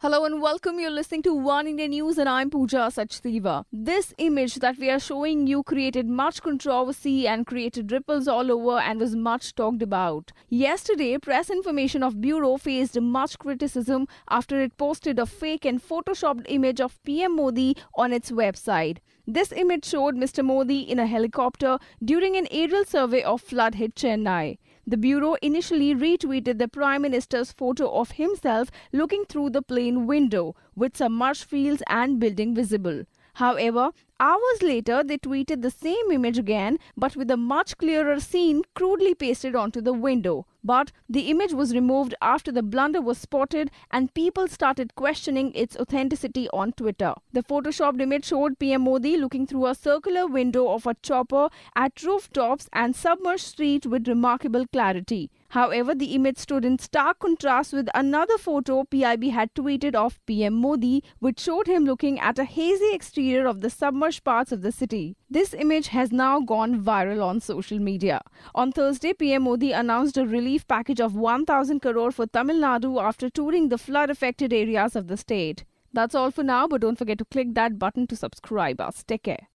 Hello and welcome. You're listening to One India News, and I'm Pooja Sachdeva. This image that we are showing you created much controversy and created ripples all over and was much talked about. Yesterday, Press Information of Bureau faced much criticism after it posted a fake and photoshopped image of PM Modi on its website. This image showed Mr. Modi in a helicopter during an aerial survey of flood hit Chennai. The bureau initially retweeted the Prime Minister's photo of himself looking through the plane window, with some marsh fields and building visible. However, Hours later, they tweeted the same image again, but with a much clearer scene crudely pasted onto the window. But the image was removed after the blunder was spotted and people started questioning its authenticity on Twitter. The photoshopped image showed PM Modi looking through a circular window of a chopper at rooftops and submerged street with remarkable clarity. However, the image stood in stark contrast with another photo PIB had tweeted of PM Modi, which showed him looking at a hazy exterior of the submerged parts of the city. This image has now gone viral on social media. On Thursday, PM Modi announced a relief package of 1,000 crore for Tamil Nadu after touring the flood affected areas of the state. That's all for now, but don't forget to click that button to subscribe us. Take care.